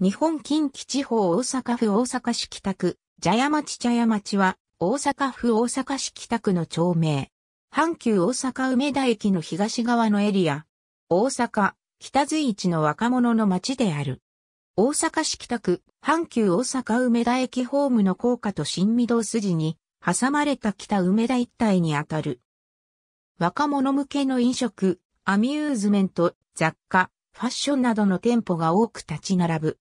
日本近畿地方大阪府大阪市北区、茶屋町茶屋町は、大阪府大阪市北区の町名。阪急大阪梅田駅の東側のエリア。大阪、北随一の若者の町である。大阪市北区、阪急大阪梅田駅ホームの高架と新御堂筋に、挟まれた北梅田一帯にあたる。若者向けの飲食、アミューズメント、雑貨、ファッションなどの店舗が多く立ち並ぶ。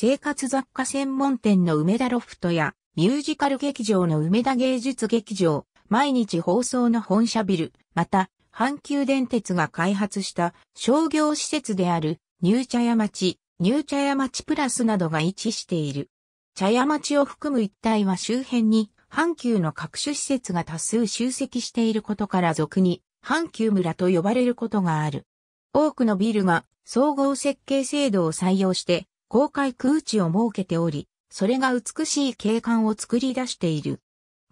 生活雑貨専門店の梅田ロフトや、ミュージカル劇場の梅田芸術劇場、毎日放送の本社ビル、また、阪急電鉄が開発した商業施設であるニュー茶屋町、ニュー茶屋町プラスなどが位置している。茶屋町を含む一帯は周辺に阪急の各種施設が多数集積していることから俗に阪急村と呼ばれることがある。多くのビルが総合設計制度を採用して公開空地を設けており、それが美しい景観を作り出している。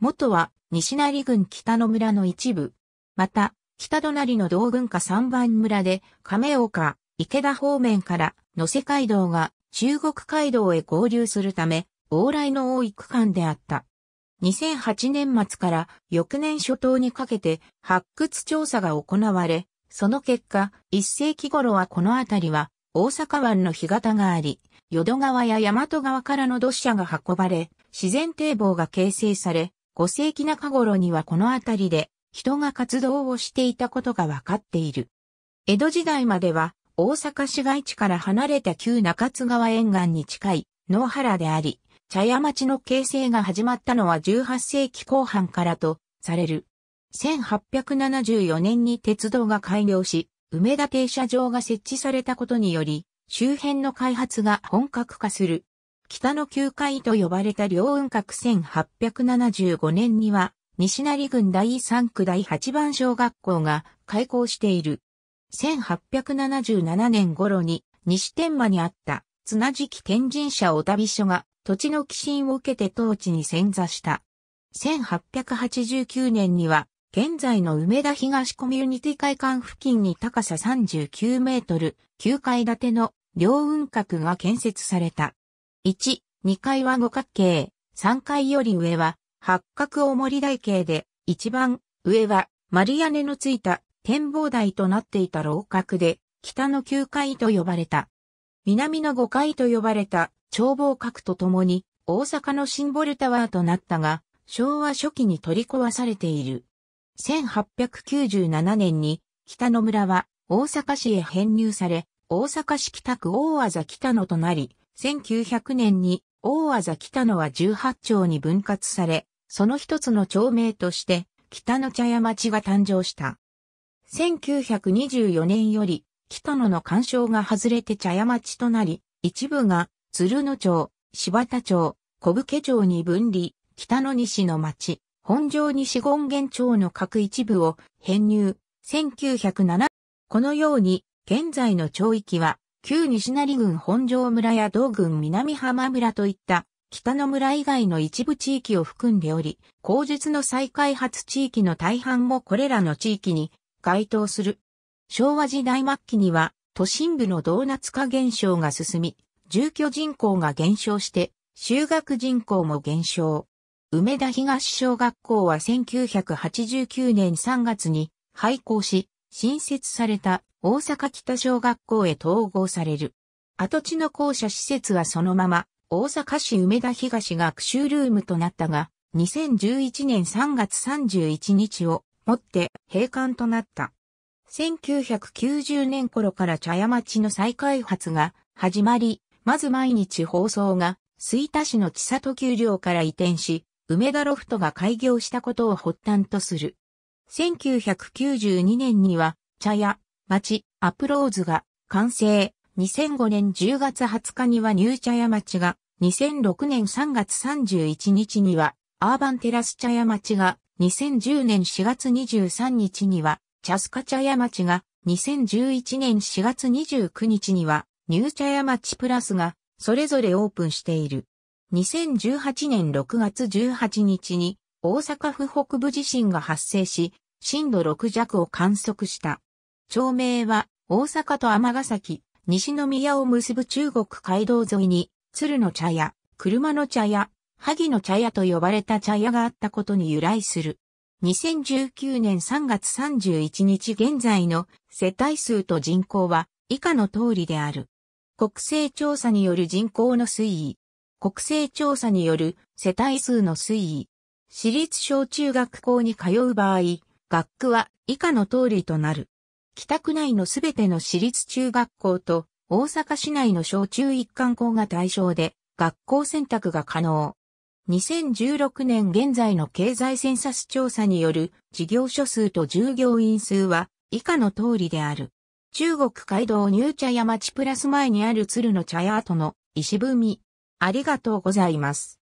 元は西成郡北の村の一部。また、北隣の道軍下三番村で亀岡、池田方面から野瀬街道が中国街道へ合流するため、往来の多い区間であった。2008年末から翌年初頭にかけて発掘調査が行われ、その結果、1世紀頃はこの辺りは大阪湾の干潟があり、淀川や大和川からの土砂が運ばれ、自然堤防が形成され、5世紀中頃にはこの辺りで人が活動をしていたことがわかっている。江戸時代までは大阪市街地から離れた旧中津川沿岸に近い野原であり、茶屋町の形成が始まったのは18世紀後半からとされる。1874年に鉄道が開業し、梅田停車場が設置されたことにより、周辺の開発が本格化する。北の旧海と呼ばれた両雲閣1875年には、西成郡第3区第8番小学校が開校している。1877年頃に西天間にあった綱敷天神社お旅所が土地の寄進を受けて当地に遷座した。1889年には現在の梅田東コミュニティ会館付近に高さ39メートル、9階建ての両雲閣が建設された。1、2階は五角形、3階より上は八角大森台形で、一番上は丸屋根のついた展望台となっていた楼閣で、北の9階と呼ばれた。南の5階と呼ばれた眺望閣とともに、大阪のシンボルタワーとなったが、昭和初期に取り壊されている。1897年に北野村は大阪市へ編入され、大阪市北区大和ざ北野となり、1900年に大和ざ北野は18町に分割され、その一つの町名として北野茶屋町が誕生した。1924年より北野の干渉が外れて茶屋町となり、一部が鶴野町、柴田町、小武家町に分離、北野西の町、本庄西権現町の各一部を編入、1907、このように、現在の町域は、旧西成郡本庄村や道郡南浜村といった、北の村以外の一部地域を含んでおり、後述の再開発地域の大半もこれらの地域に該当する。昭和時代末期には、都心部のドーナツ化現象が進み、住居人口が減少して、修学人口も減少。梅田東小学校は1989年3月に廃校し、新設された大阪北小学校へ統合される。跡地の校舎施設はそのまま大阪市梅田東学習ルームとなったが、2011年3月31日をもって閉館となった。1990年頃から茶屋町の再開発が始まり、まず毎日放送が、吹田市の千里丘陵から移転し、梅田ロフトが開業したことを発端とする。1992年には、茶屋、町、アプローズが完成。2005年10月20日にはニュー茶屋町が、2006年3月31日には、アーバンテラス茶屋町が、2010年4月23日には、チャスカ茶屋町が、2011年4月29日には、ニュー茶屋町プラスが、それぞれオープンしている。2018年6月18日に大阪府北部地震が発生し、震度6弱を観測した。町名は大阪と尼崎、西宮を結ぶ中国街道沿いに、鶴の茶屋、車の茶屋、萩の茶屋と呼ばれた茶屋があったことに由来する。2019年3月31日現在の世帯数と人口は以下の通りである。国勢調査による人口の推移。国勢調査による世帯数の推移。私立小中学校に通う場合、学区は以下の通りとなる。北区内のすべての私立中学校と大阪市内の小中一貫校が対象で学校選択が可能。2016年現在の経済センサス調査による事業所数と従業員数は以下の通りである。中国街道入茶屋町プラス前にある鶴の茶屋跡の石踏み、ありがとうございます。